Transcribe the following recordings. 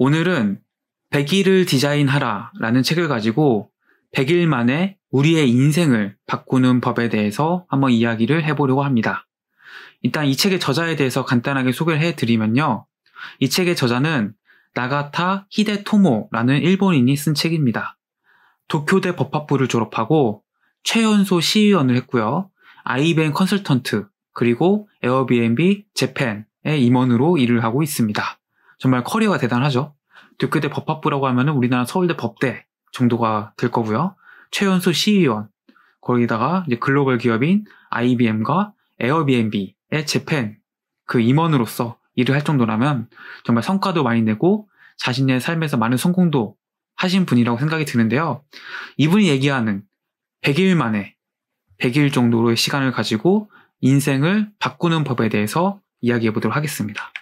오늘은 100일을 디자인하라 라는 책을 가지고 100일 만에 우리의 인생을 바꾸는 법에 대해서 한번 이야기를 해보려고 합니다. 일단 이 책의 저자에 대해서 간단하게 소개를 해드리면요. 이 책의 저자는 나가타 히데토모라는 일본인이 쓴 책입니다. 도쿄대 법학부를 졸업하고 최연소 시의원을 e 했고요. 아이벤 컨설턴트 그리고 에어비앤비 재팬의 임원으로 일을 하고 있습니다. 정말 커리어가 대단하죠. 듀크대 법학부라고 하면은 우리나라 서울대 법대 정도가 될 거고요. 최연소 시의원 거기다가 이제 글로벌 기업인 IBM과 에어비앤비의 재팬 그 임원으로서 일을 할 정도라면 정말 성과도 많이 내고 자신의 삶에서 많은 성공도 하신 분이라고 생각이 드는데요. 이분이 얘기하는 100일 만에 100일 정도로의 시간을 가지고 인생을 바꾸는 법에 대해서 이야기해 보도록 하겠습니다.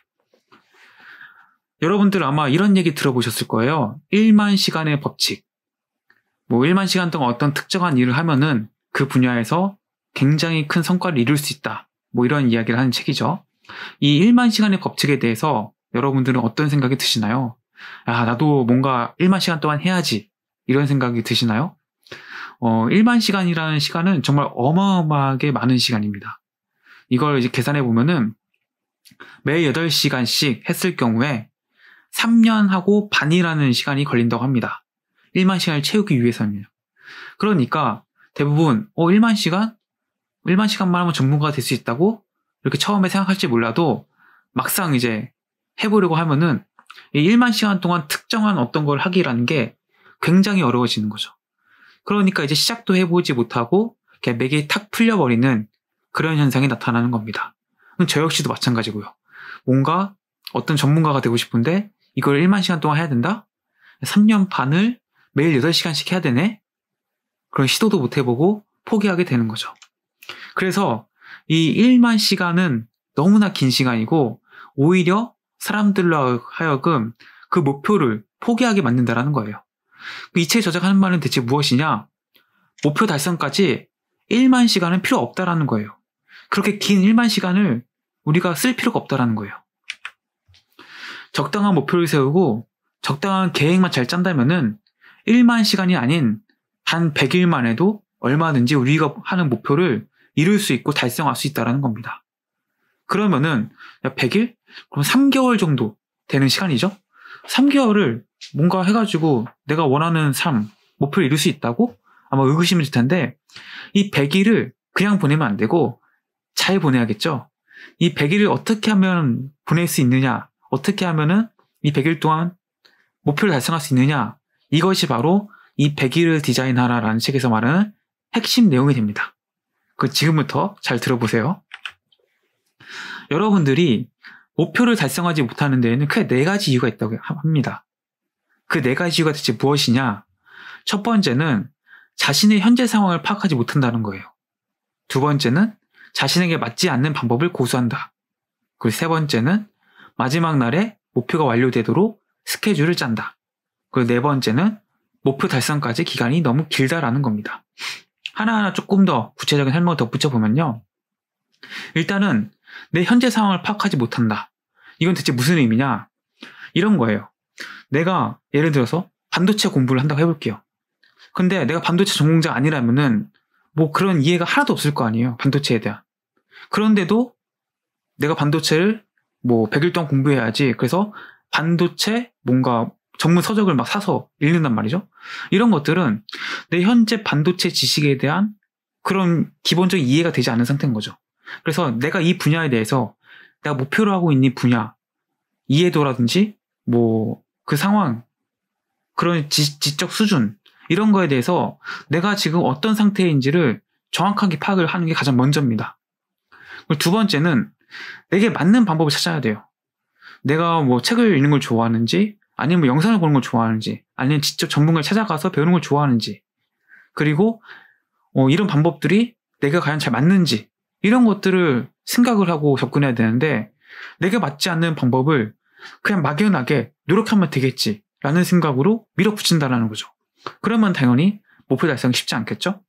여러분들 아마 이런 얘기 들어보셨을 거예요. 1만 시간의 법칙. 뭐 1만 시간 동안 어떤 특정한 일을 하면은 그 분야에서 굉장히 큰 성과를 이룰 수 있다. 뭐 이런 이야기를 하는 책이죠. 이 1만 시간의 법칙에 대해서 여러분들은 어떤 생각이 드시나요? 아, 나도 뭔가 1만 시간 동안 해야지. 이런 생각이 드시나요? 어, 1만 시간이라는 시간은 정말 어마어마하게 많은 시간입니다. 이걸 이제 계산해 보면은 매 8시간씩 했을 경우에 3년하고 반이라는 시간이 걸린다고 합니다. 1만 시간을 채우기 위해서는요. 그러니까 대부분 어 1만 시간? 1만 시간만 하면 전문가가 될 수 있다고 이렇게 처음에 생각할지 몰라도 막상 이제 해보려고 하면은 이 1만 시간 동안 특정한 어떤 걸 하기라는 게 굉장히 어려워지는 거죠. 그러니까 이제 시작도 해보지 못하고 맥이 탁 풀려버리는 그런 현상이 나타나는 겁니다. 저 역시도 마찬가지고요. 뭔가 어떤 전문가가 되고 싶은데 이걸 1만 시간 동안 해야 된다? 3년 반을 매일 8시간씩 해야 되네? 그런 시도도 못 해보고 포기하게 되는 거죠. 그래서 이 1만 시간은 너무나 긴 시간이고 오히려 사람들로 하여금 그 목표를 포기하게 만든다라는 거예요. 그 이 책에 저작하는 말은 대체 무엇이냐? 목표 달성까지 1만 시간은 필요 없다라는 거예요. 그렇게 긴 1만 시간을 우리가 쓸 필요가 없다라는 거예요. 적당한 목표를 세우고 적당한 계획만 잘 짠다면은 1만 시간이 아닌 단 100일 만해도 얼마든지 우리가 하는 목표를 이룰 수 있고 달성할 수 있다는 겁니다. 그러면은 100일? 그럼 3개월 정도 되는 시간이죠? 3개월을 뭔가 해가지고 내가 원하는 삶, 목표를 이룰 수 있다고? 아마 의구심이 들 텐데 이 100일을 그냥 보내면 안 되고 잘 보내야겠죠? 이 100일을 어떻게 하면 보낼 수 있느냐 어떻게 하면은 이 100일 동안 목표를 달성할 수 있느냐. 이것이 바로 이 100일을 디자인하라라는 책에서 말하는 핵심 내용이 됩니다. 그 지금부터 잘 들어보세요. 여러분들이 목표를 달성하지 못하는 데에는 크게 네 가지 이유가 있다고 합니다. 그 네 가지 이유가 대체 무엇이냐? 첫 번째는 자신의 현재 상황을 파악하지 못한다는 거예요. 두 번째는 자신에게 맞지 않는 방법을 고수한다. 그리고 세 번째는 마지막 날에 목표가 완료되도록 스케줄을 짠다. 그리고 네 번째는 목표 달성까지 기간이 너무 길다라는 겁니다. 하나하나 조금 더 구체적인 설명을 덧붙여 보면요. 일단은 내 현재 상황을 파악하지 못한다. 이건 대체 무슨 의미냐? 이런 거예요. 내가 예를 들어서 반도체 공부를 한다고 해볼게요. 근데 내가 반도체 전공자 아니라면은 뭐 그런 이해가 하나도 없을 거 아니에요. 반도체에 대한. 그런데도 내가 반도체를 뭐 100일 동안 공부해야지. 그래서 반도체 뭔가 전문 서적을 막 사서 읽는단 말이죠. 이런 것들은 내 현재 반도체 지식에 대한 그런 기본적인 이해가 되지 않은 상태인 거죠. 그래서 내가 이 분야에 대해서 내가 목표로 하고 있는 분야 이해도라든지 뭐 그 상황 그런 지, 지적 수준 이런 거에 대해서 내가 지금 어떤 상태인지를 정확하게 파악을 하는 게 가장 먼저입니다. 두 번째는 내게 맞는 방법을 찾아야 돼요. 내가 뭐 책을 읽는 걸 좋아하는지, 아니면 뭐 영상을 보는 걸 좋아하는지, 아니면 직접 전문가를 찾아가서 배우는 걸 좋아하는지, 그리고 어, 이런 방법들이 내가 과연 잘 맞는지 이런 것들을 생각을 하고 접근해야 되는데 내가 맞지 않는 방법을 그냥 막연하게 노력하면 되겠지라는 생각으로 밀어붙인다라는 거죠. 그러면 당연히 목표 달성이 쉽지 않겠죠?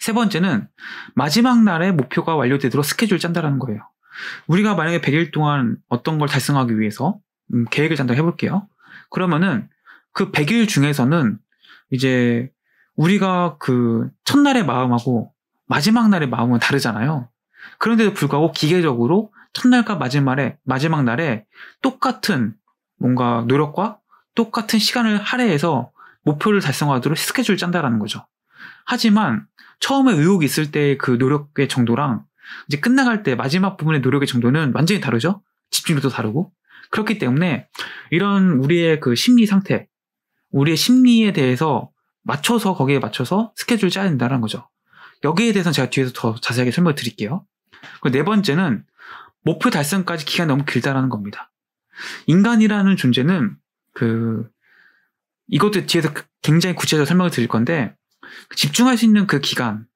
세 번째는 마지막 날에 목표가 완료되도록 스케줄을 짠다라는 거예요. 우리가 만약에 100일 동안 어떤 걸 달성하기 위해서 음, 계획을 짠다 해볼게요. 그러면은 그 100일 중에서는 이제 우리가 그 첫날의 마음하고 마지막 날의 마음은 다르잖아요. 그런데도 불구하고 기계적으로 첫날과 마지막에, 마지막 날에 똑같은 뭔가 노력과 똑같은 시간을 할애해서 목표를 달성하도록 스케줄을 짠다라는 거죠. 하지만 처음에 의혹이 있을 때 그 노력의 정도랑 이제 끝나갈 때 마지막 부분의 노력의 정도는 완전히 다르죠. 집중력도 다르고. 그렇기 때문에 이런 우리의 그 심리 상태, 우리의 심리에 대해서 맞춰서 거기에 맞춰서 스케줄 짜야 된다는 거죠. 여기에 대해서는 제가 뒤에서 더 자세하게 설명을 드릴게요. 네 번째는 목표 달성까지 기간이 너무 길다라는 겁니다. 인간이라는 존재는 그 이것도 뒤에서 굉장히 구체적으로 설명을 드릴 건데 집중할 수 있는 그 기간,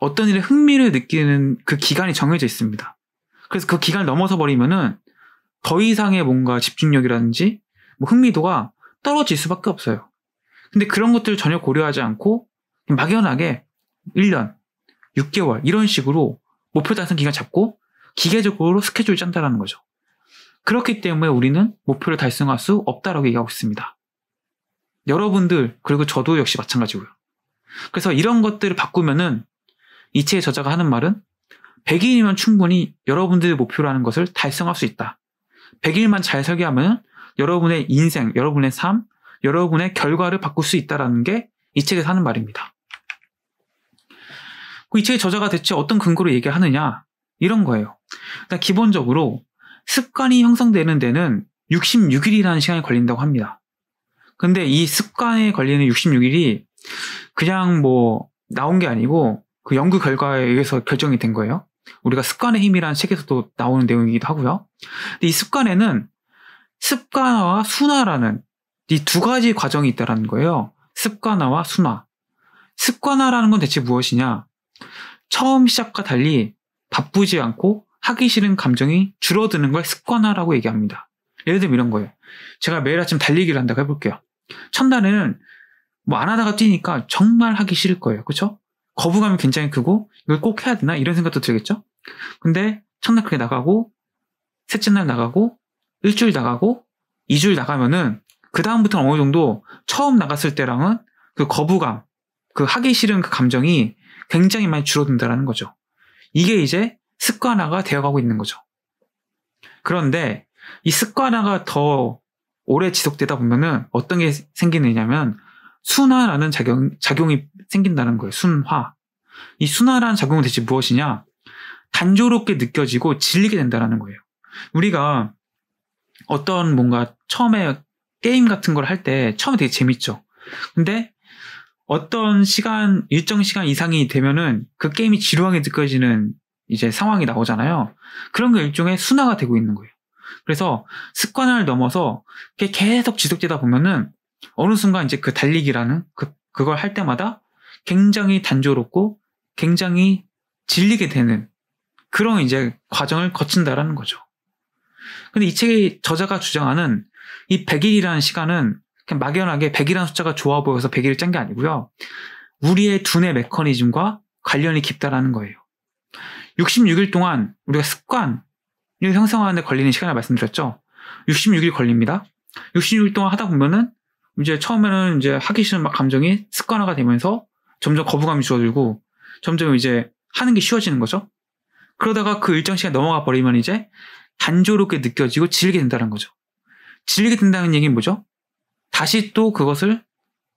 어떤 일에 흥미를 느끼는 그 기간이 정해져 있습니다. 그래서 그 기간을 넘어서 버리면은 더 이상의 뭔가 집중력이라든지 뭐 흥미도가 떨어질 수밖에 없어요. 근데 그런 것들을 전혀 고려하지 않고 막연하게 1년, 6개월 이런 식으로 목표 달성 기간 잡고 기계적으로 스케줄을 짠다라는 거죠. 그렇기 때문에 우리는 목표를 달성할 수 없다라고 얘기하고 있습니다. 여러분들 그리고 저도 역시 마찬가지고요. 그래서 이런 것들을 바꾸면은 이책의 저자가 하는 말은 100일이면 충분히 여러분들의 목표라는 것을 달성할 수 있다. 100일만 잘 설계하면 여러분의 인생, 여러분의 삶, 여러분의 결과를 바꿀 수 있다라는 게 이 책에서 하는 말입니다. 그 이 책의 저자가 대체 어떤 근거로 얘기하느냐? 이런 거예요. 그러니까 기본적으로 습관이 형성되는 데는 66일이라는 시간이 걸린다고 합니다. 근데 이 습관에 걸리는 66일이 그냥 뭐 나온 게 아니고 그 연구 결과에 의해서 결정이 된 거예요. 우리가 습관의 힘이라는 책에서도 나오는 내용이기도 하고요. 근데 이 습관에는 습관화와 순화라는 이 두 가지 과정이 있다라는 거예요. 습관화와 순화. 습관화라는 건 대체 무엇이냐? 처음 시작과 달리 바쁘지 않고 하기 싫은 감정이 줄어드는 걸 습관화라고 얘기합니다. 예를 들면 이런 거예요. 제가 매일 아침 달리기를 한다고 해볼게요. 첫날에는 뭐안 하다가 뛰니까 정말 하기 싫을 거예요. 그렇죠? 거부감이 굉장히 크고 이걸 꼭 해야 되나 이런 생각도 들겠죠? 근데 첫날 크게 나가고 셋째 날 나가고 일주일 나가고 이주일 나가면은 그 다음부터는 어느 정도 처음 나갔을 때랑은 그 거부감, 그 하기 싫은 그 감정이 굉장히 많이 줄어든다라는 거죠. 이게 이제 습관화가 되어가고 있는 거죠. 그런데 이 습관화가 더 오래 지속되다 보면은 어떤 게 생기느냐면 순화라는 작용, 작용이 생긴다는 거예요. 순화. 이 순화라는 작용은 대체 무엇이냐? 단조롭게 느껴지고 질리게 된다는 거예요. 우리가 어떤 뭔가 처음에 게임 같은 걸 할 때 처음에 되게 재밌죠. 근데 어떤 시간, 일정 시간 이상이 되면은 그 게임이 지루하게 느껴지는 이제 상황이 나오잖아요. 그런 게 일종의 순화가 되고 있는 거예요. 그래서 습관을 넘어서 계속 지속되다 보면은 어느 순간 이제 그 달리기라는 그, 그걸 할 때마다 굉장히 단조롭고 굉장히 질리게 되는 그런 이제 과정을 거친다라는 거죠. 근데 이 책의 저자가 주장하는 이 100일이라는 시간은 그냥 막연하게 100이라는 숫자가 좋아 보여서 100일을 짠 게 아니고요. 우리의 두뇌 메커니즘과 관련이 깊다라는 거예요. 66일 동안 우리가 습관을 형성하는 데 걸리는 시간을 말씀드렸죠. 66일 걸립니다. 66일 동안 하다 보면은 이제 처음에는 이제 하기 싫은 막 감정이 습관화가 되면서 점점 거부감이 줄어들고 점점 이제 하는 게 쉬워지는 거죠. 그러다가 그 일정 시간 넘어가 버리면 이제 단조롭게 느껴지고 질게 된다는 거죠. 질게 된다는 얘기는 뭐죠? 다시 또 그것을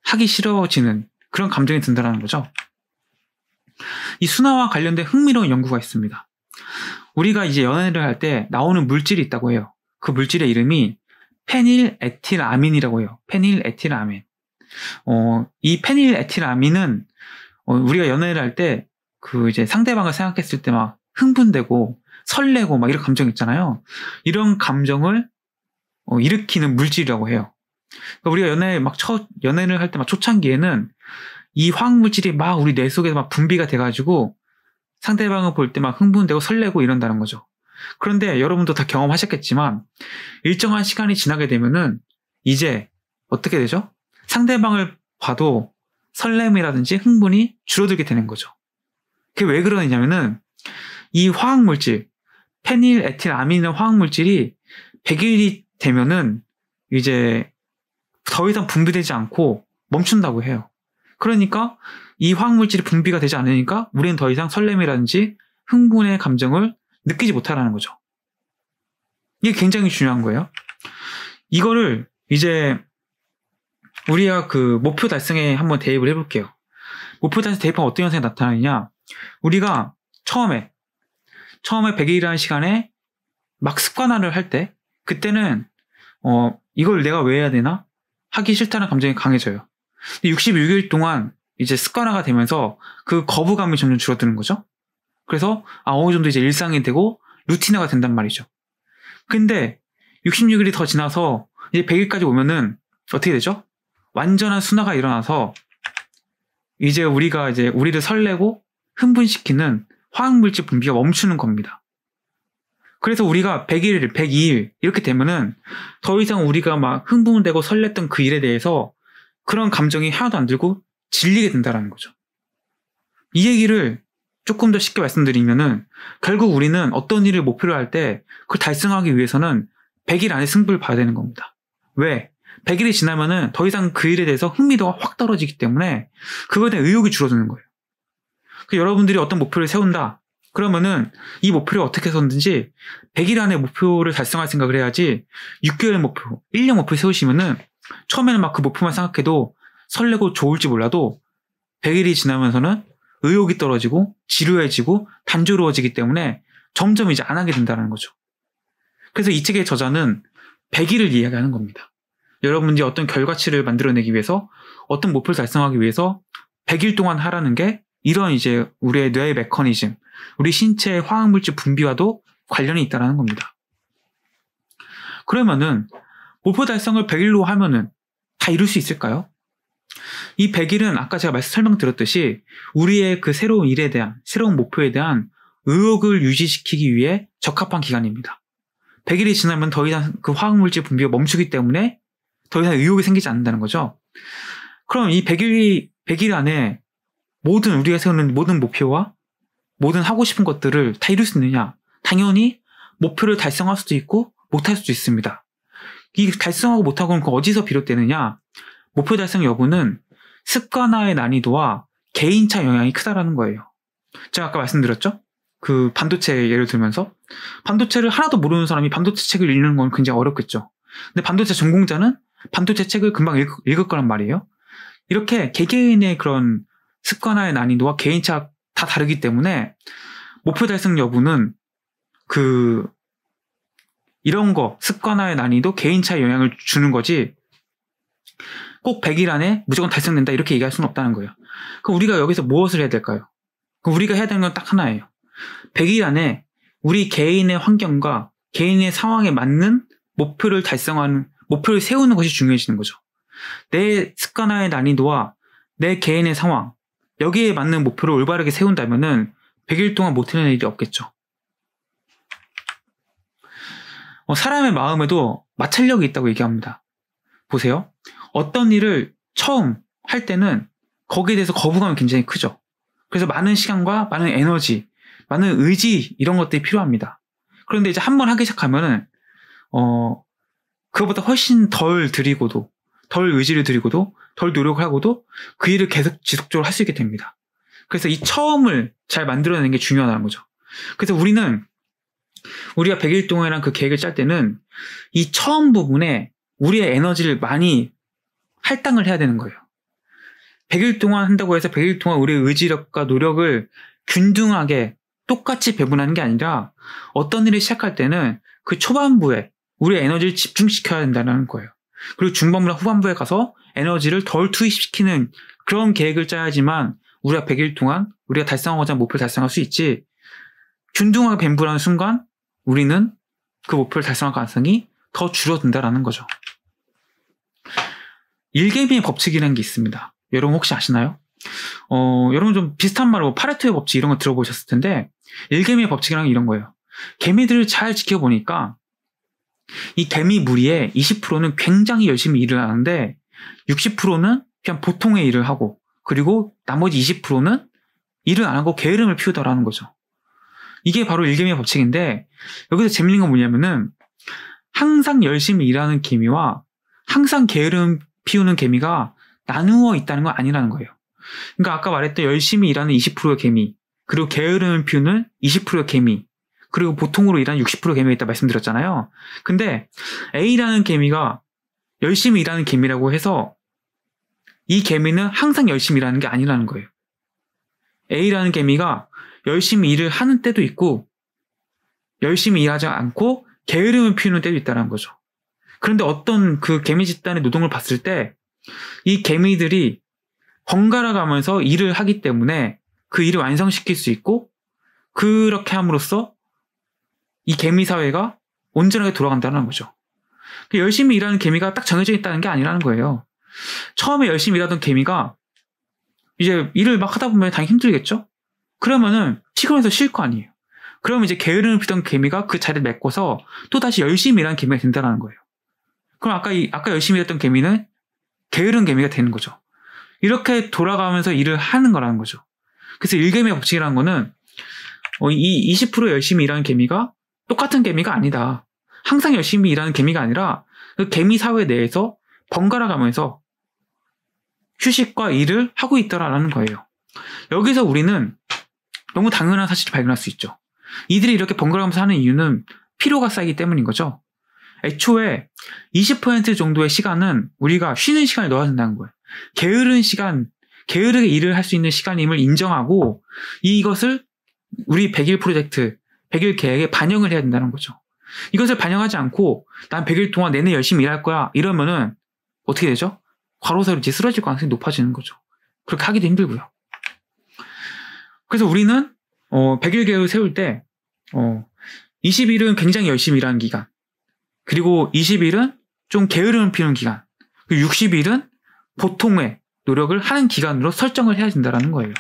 하기 싫어지는 그런 감정이 든다는 거죠. 이 순화와 관련된 흥미로운 연구가 있습니다. 우리가 이제 연애를 할 때 나오는 물질이 있다고 해요. 그 물질의 이름이 페닐 에틸아민이라고 해요. 페닐 에틸아민. 어, 이 페닐 에틸아민은 어, 우리가 연애를 할 때 그 이제 상대방을 생각했을 때 막 흥분되고 설레고 막 이런 감정 있잖아요. 이런 감정을 어, 일으키는 물질이라고 해요. 그러니까 우리가 연애 막첫 연애를 할 때 막 초창기에는 이 화학 물질이 막 우리 뇌 속에서 막 분비가 돼가지고 상대방을 볼 때 막 흥분되고 설레고 이런다는 거죠. 그런데 여러분도 다 경험하셨겠지만 일정한 시간이 지나게 되면은 이제 어떻게 되죠? 상대방을 봐도 설렘이라든지 흥분이 줄어들게 되는 거죠. 그게 왜 그러냐면은 이 화학물질, 페닐 에틸아민의 화학물질이 100일이 되면은 이제 더 이상 분비되지 않고 멈춘다고 해요. 그러니까 이 화학물질이 분비가 되지 않으니까 우리는 더 이상 설렘이라든지 흥분의 감정을 느끼지 못하라는 거죠. 이게 굉장히 중요한 거예요. 이거를 이제 우리가 그 목표 달성에 한번 대입을 해볼게요. 목표 달성 대입하면 어떤 현상이 나타나느냐? 우리가 처음에 처음에 100일이라는 시간에 막 습관화를 할 때 그때는 어 이걸 내가 왜 해야 되나 하기 싫다는 감정이 강해져요. 66일 동안 이제 습관화가 되면서 그 거부감이 점점 줄어드는 거죠. 그래서 아, 어느 정도 이제 일상이 되고 루틴화가 된단 말이죠. 근데 66일이 더 지나서 이제 100일까지 오면은 어떻게 되죠? 완전한 순화가 일어나서 이제 우리가 이제 우리를 설레고 흥분시키는 화학물질 분비가 멈추는 겁니다. 그래서 우리가 100일, 102일 이렇게 되면은 더 이상 우리가 막 흥분되고 설렜던 그 일에 대해서 그런 감정이 하나도 안 들고 질리게 된다는 거죠. 이 얘기를 조금 더 쉽게 말씀드리면은 결국 우리는 어떤 일을 목표로 할 때 그걸 달성하기 위해서는 100일 안에 승부를 봐야 되는 겁니다. 왜? 100일이 지나면은 더 이상 그 일에 대해서 흥미도가 확 떨어지기 때문에 그거에 대한 의욕이 줄어드는 거예요. 그 여러분들이 어떤 목표를 세운다. 그러면은 이 목표를 어떻게 세웠는지 100일 안에 목표를 달성할 생각을 해야지 6개월 목표, 1년 목표 세우시면은 처음에는 막 그 목표만 생각해도 설레고 좋을지 몰라도 100일이 지나면서는 의욕이 떨어지고 지루해지고 단조로워지기 때문에 점점 이제 안 하게 된다는 거죠. 그래서 이 책의 저자는 100일을 이야기하는 겁니다. 여러분이 들 어떤 결과치를 만들어내기 위해서 어떤 목표를 달성하기 위해서 100일 동안 하라는 게 이런 이제 우리의 뇌의 메커니즘, 우리 신체의 화학물질 분비와도 관련이 있다는 겁니다. 그러면은 목표 달성을 100일로 하면은 다 이룰 수 있을까요? 이 100일은 아까 제가 말씀 설명드렸듯이 우리의 그 새로운 일에 대한 새로운 목표에 대한 의욕을 유지시키기 위해 적합한 기간입니다. 100일이 지나면 더 이상 그 화학물질 분비가 멈추기 때문에 더 이상 의욕이 생기지 않는다는 거죠. 그럼 이 100일이 100일 안에 모든 우리가 세우는 모든 목표와 모든 하고 싶은 것들을 다 이룰 수 있느냐? 당연히 목표를 달성할 수도 있고 못할 수도 있습니다. 이 달성하고 못하고는 그 어디서 비롯되느냐? 목표 달성 여부는 습관화의 난이도와 개인차 영향이 크다라는 거예요. 제가 아까 말씀드렸죠? 그 반도체 예를 들면서 반도체를 하나도 모르는 사람이 반도체 책을 읽는 건 굉장히 어렵겠죠. 근데 반도체 전공자는 반도체 책을 금방 읽, 읽을 거란 말이에요. 이렇게 개개인의 그런 습관화의 난이도와 개인차 다 다르기 때문에 목표 달성 여부는 그 이런 거 습관화의 난이도 개인차에 영향을 주는 거지 꼭 100일 안에 무조건 달성된다 이렇게 얘기할 수는 없다는 거예요. 그럼 우리가 여기서 무엇을 해야 될까요? 그럼 우리가 해야 되는 건 딱 하나예요. 100일 안에 우리 개인의 환경과 개인의 상황에 맞는 목표를 달성하는 목표를 세우는 것이 중요해지는 거죠. 내 습관화의 난이도와 내 개인의 상황 여기에 맞는 목표를 올바르게 세운다면은 100일 동안 못 해낸 일이 없겠죠. 어, 사람의 마음에도 마찰력이 있다고 얘기합니다. 보세요. 어떤 일을 처음 할 때는 거기에 대해서 거부감이 굉장히 크죠. 그래서 많은 시간과 많은 에너지, 많은 의지 이런 것들이 필요합니다. 그런데 이제 한번 하기 시작하면은 어그것보다 훨씬 덜드리고도덜 의지를 드리고도덜 노력을 하고도 그 일을 계속 지속적으로 할 수 있게 됩니다. 그래서 이 처음을 잘 만들어내는 게 중요하다는 거죠. 그래서 우리는 우리가 100일 동안이란 그 계획을 짤 때는 이 처음 부분에 우리의 에너지를 많이 할당을 해야 되는 거예요. 100일 동안 한다고 해서 100일 동안 우리의 의지력과 노력을 균등하게 똑같이 배분하는 게 아니라 어떤 일을 시작할 때는 그 초반부에 우리 의 에너지를 집중시켜야 된다는 거예요. 그리고 중반부나 후반부에 가서 에너지를 덜 투입시키는 그런 계획을 짜야지만 우리가 100일 동안 우리가 달성하고자 하 목표를 달성할 수 있지 균등하게 배분하는 순간 우리는 그 목표를 달성할 가능성이 더 줄어든다라는 거죠. 일개미의 법칙이라는 게 있습니다. 여러분 혹시 아시나요? 어, 여러분 좀 비슷한 말로 파레토의 법칙 이런 거 들어보셨을 텐데 일개미의 법칙이게 이런 거예요. 개미들을 잘 지켜보니까 이 개미 무리의 20%는 굉장히 열심히 일을 하는데 60%는 그냥 보통의 일을 하고 그리고 나머지 20%는 일을 안 하고 게으름을 피우더라는 거죠. 이게 바로 일개미의 법칙인데 여기서 재밌는 건 뭐냐면은 항상 열심히 일하는 개미와 항상 게으름 피우는 개미가 나누어 있다는 건 아니라는 거예요. 그러니까 아까 말했던 열심히 일하는 20%의 개미, 그리고 게으름을 피우는 20%의 개미, 그리고 보통으로 일하는 60% 개미가 있다 말씀드렸잖아요. 근데 A라는 개미가 열심히 일하는 개미라고 해서 이 개미는 항상 열심히 일하는 게 아니라는 거예요. A라는 개미가 열심히 일을 하는 때도 있고 열심히 일하지 않고 게으름을 피우는 때도 있다는 거죠. 그런데 어떤 그 개미 집단의 노동을 봤을 때 이 개미들이 번갈아 가면서 일을 하기 때문에 그 일을 완성시킬 수 있고 그렇게 함으로써 이 개미 사회가 온전하게 돌아간다는 거죠. 그러니까 열심히 일하는 개미가 딱 정해져 있다는 게 아니라는 거예요. 처음에 열심히 일하던 개미가 이제 일을 막 하다 보면 당연히 힘들겠죠? 그러면은 피곤해서 쉴 거 아니에요. 그럼 이제 게으름을 피던 개미가 그 자리를 메꿔서 또다시 열심히 일하는 개미가 된다는 거예요. 그럼 아까 이, 아까 열심히 했던 개미는 게으른 개미가 되는 거죠. 이렇게 돌아가면서 일을 하는 거라는 거죠. 그래서 일개미 법칙이라는 거는 어, 이20% 열심히 일하는 개미가 똑같은 개미가 아니다. 항상 열심히 일하는 개미가 아니라 그 개미 사회 내에서 번갈아 가면서 휴식과 일을 하고 있더라라는 거예요. 여기서 우리는 너무 당연한 사실을 발견할 수 있죠. 이들이 이렇게 번갈아가면서 하는 이유는 피로가 쌓이기 때문인 거죠. 애초에 20% 정도의 시간은 우리가 쉬는 시간에 넣어야 된다는 거예요. 게으른 시간, 게으르게 일을 할 수 있는 시간임을 인정하고 이것을 우리 100일 프로젝트, 100일 계획에 반영을 해야 된다는 거죠. 이것을 반영하지 않고 난 100일 동안 내내 열심히 일할 거야 이러면은 어떻게 되죠? 과로사로 이제 쓰러질 가능성이 높아지는 거죠. 그렇게 하기도 힘들고요. 그래서 우리는 어, 100일 계획을 세울 때 어, 20일은 굉장히 열심히 일하는 기간 그리고 20일은 좀 게으름 을 피우는 기간. 60일은 그 보통의 노력을 하는 기간으로 설정을 해야 된다는 거예요.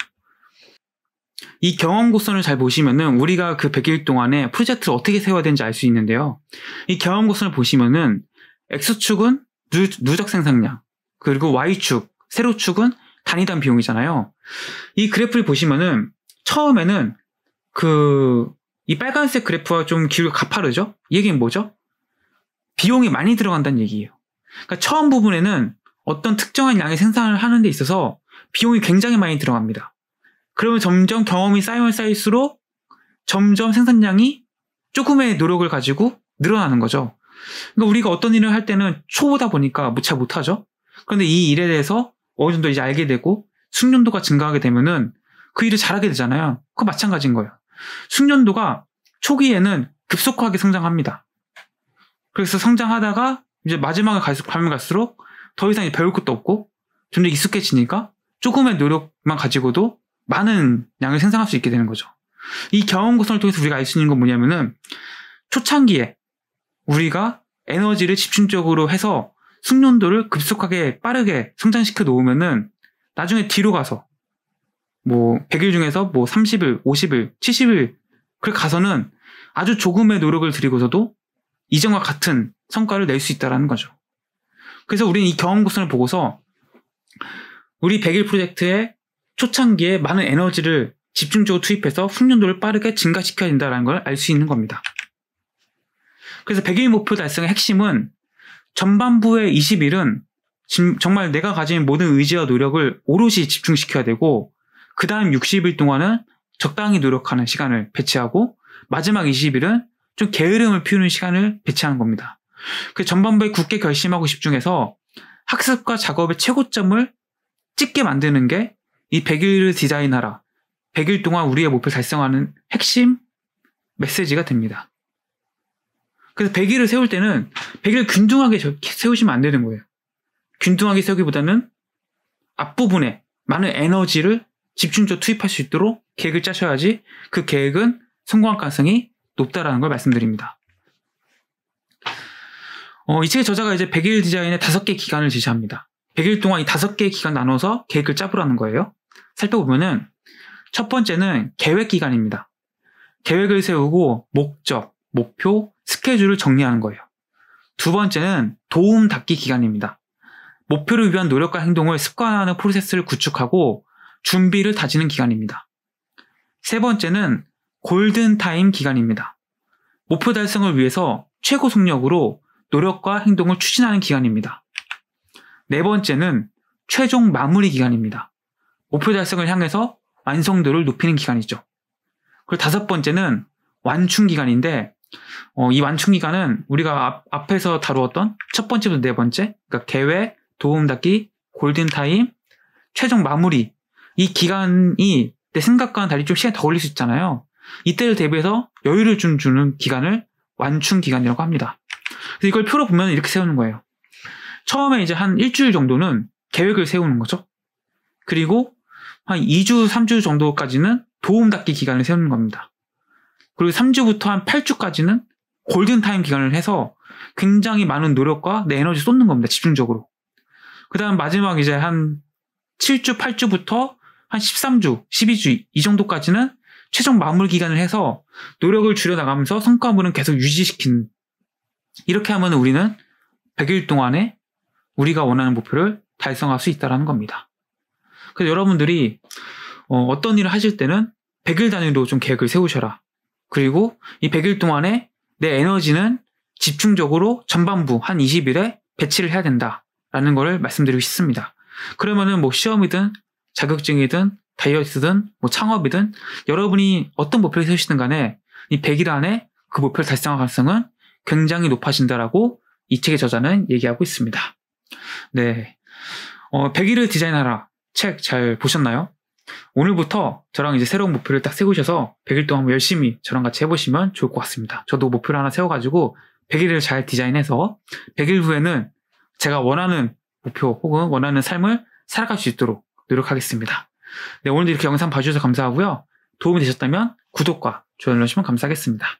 이 경험 곡선을 잘 보시면은 우리가 그 100일 동안에 프로젝트를 어떻게 세워야 되는지 알 수 있는데요. 이 경험 곡선을 보시면은 X축은 누, 적 생산량, 그리고 Y축, 세로축은 단위당 비용이잖아요. 이 그래프를 보시면은 처음에는 그 이 빨간색 그래프와 좀 기울기가 가파르죠? 이 얘기는 뭐죠? 비용이 많이 들어간다는 얘기예요. 그러니까 처음 부분에는 어떤 특정한 양의 생산을 하는 데 있어서 비용이 굉장히 많이 들어갑니다. 그러면 점점 경험이 쌓이면 쌓일수록 점점 생산량이 조금의 노력을 가지고 늘어나는 거죠. 그러니까 우리가 어떤 일을 할 때는 초보다 보니까 뭐 잘 못하죠. 그런데 이 일에 대해서 어느 정도 이제 알게 되고 숙련도가 증가하게 되면은 그 일을 잘하게 되잖아요. 그거 마찬가지인 거예요. 숙련도가 초기에는 급속하게 성장합니다. 그래서 성장하다가 이제 마지막에 갈수록 밤에 갈수록 더 이상 배울 것도 없고 점점 익숙해지니까 조금의 노력만 가지고도 많은 양을 생산할 수 있게 되는 거죠. 이 경험 구성을 통해서 우리가 알 수 있는 건 뭐냐면은 초창기에 우리가 에너지를 집중적으로 해서 숙련도를 급속하게 빠르게 성장시켜 놓으면은 나중에 뒤로 가서 뭐 100일 중에서 뭐 30일, 50일, 70일 그렇게 가서는 아주 조금의 노력을 들이고서도 이전과 같은 성과를 낼 수 있다라는 거죠. 그래서 우리는 이 경험 곡선을 보고서 우리 100일 프로젝트의 초창기에 많은 에너지를 집중적으로 투입해서 훈련도를 빠르게 증가시켜야 된다는 걸 알 수 있는 겁니다. 그래서 100일 목표 달성의 핵심은 전반부의 20일은 정말 내가 가진 모든 의지와 노력을 오롯이 집중시켜야 되고 그 다음 60일 동안은 적당히 노력하는 시간을 배치하고 마지막 20일은 좀 게으름을 피우는 시간을 배치하는 겁니다. 그 전반부에 굳게 결심하고 집중해서 학습과 작업의 최고점을 찍게 만드는 게 이 100일을 디자인하라. 100일 동안 우리의 목표 달성하는 핵심 메시지가 됩니다. 그래서 100일을 세울 때는 100일 을 균등하게 세우시면 안 되는 거예요. 균등하게 세우기보다는 앞부분에 많은 에너지를 집중적으로 투입할 수 있도록 계획을 짜셔야지 그 계획은 성공할 가능성이 높다라는 걸 말씀드립니다. 어, 이 책의 저자가 이제 100일 디자인의 다섯 개 기간을 제시합니다. 100일 동안 이 다섯 개의 기간 나눠서 계획을 짜보라는 거예요. 살펴보면은 첫 번째는 계획 기간입니다. 계획을 세우고 목적, 목표, 스케줄을 정리하는 거예요. 두 번째는 도움 닫기 기간입니다. 목표를 위한 노력과 행동을 습관화하는 프로세스를 구축하고 준비를 다지는 기간입니다. 세 번째는 골든타임 기간입니다. 목표 달성을 위해서 최고 속력으로 노력과 행동을 추진하는 기간입니다. 네 번째는 최종 마무리 기간입니다. 목표 달성을 향해서 완성도를 높이는 기간이죠. 그리고 다섯 번째는 완충 기간인데 어, 이 완충 기간은 우리가 앞, 에서 다루었던 첫 번째부터 네 번째, 그러니까 계획, 도움 닫기, 골든 타임, 최종 마무리 이 기간이 내 생각과는 달리 좀 시간이 더 걸릴 수 있잖아요. 이때를 대비해서 여유를 좀 주는 기간을 완충 기간이라고 합니다. 그래서 이걸 표로 보면 이렇게 세우는 거예요. 처음에 이제 한 일주일 정도는 계획을 세우는 거죠. 그리고 한 2주, 3주 정도까지는 도움닫기 기간을 세우는 겁니다. 그리고 3주부터 한 8주까지는 골든타임 기간을 해서 굉장히 많은 노력과 내 에너지 쏟는 겁니다. 집중적으로. 그 다음 마지막 이제 한 7주, 8주부터 한 13주, 12주 이 정도까지는 최종 마무리 기간을 해서 노력을 줄여나가면서 성과물은 계속 유지시킨 이렇게 하면 우리는 100일 동안에 우리가 원하는 목표를 달성할 수 있다는 겁니다. 그래서 여러분들이 어, 떤 일을 하실 때는 100일 단위로 좀 계획을 세우셔라. 그리고 이 100일 동안에 내 에너지는 집중적으로 전반부 한 20일에 배치를 해야 된다라는 것을 말씀드리고 싶습니다. 그러면은 뭐 시험이든 자격증이든 다이어트든 뭐 창업이든 여러분이 어떤 목표를 세우시든 간에 이 100일 안에 그 목표를 달성할 가능성은 굉장히 높아진다라고 이 책의 저자는 얘기하고 있습니다. 네. 어, 100일을 디자인하라. 책 잘 보셨나요? 오늘부터 저랑 이제 새로운 목표를 딱 세우셔서 100일 동안 열심히 저랑 같이 해보시면 좋을 것 같습니다. 저도 목표를 하나 세워가지고 100일을 잘 디자인해서 100일 후에는 제가 원하는 목표 혹은 원하는 삶을 살아갈 수 있도록 노력하겠습니다. 네, 오늘도 이렇게 영상 봐주셔서 감사하고요. 도움이 되셨다면 구독과 좋아요 눌러주시면 감사하겠습니다.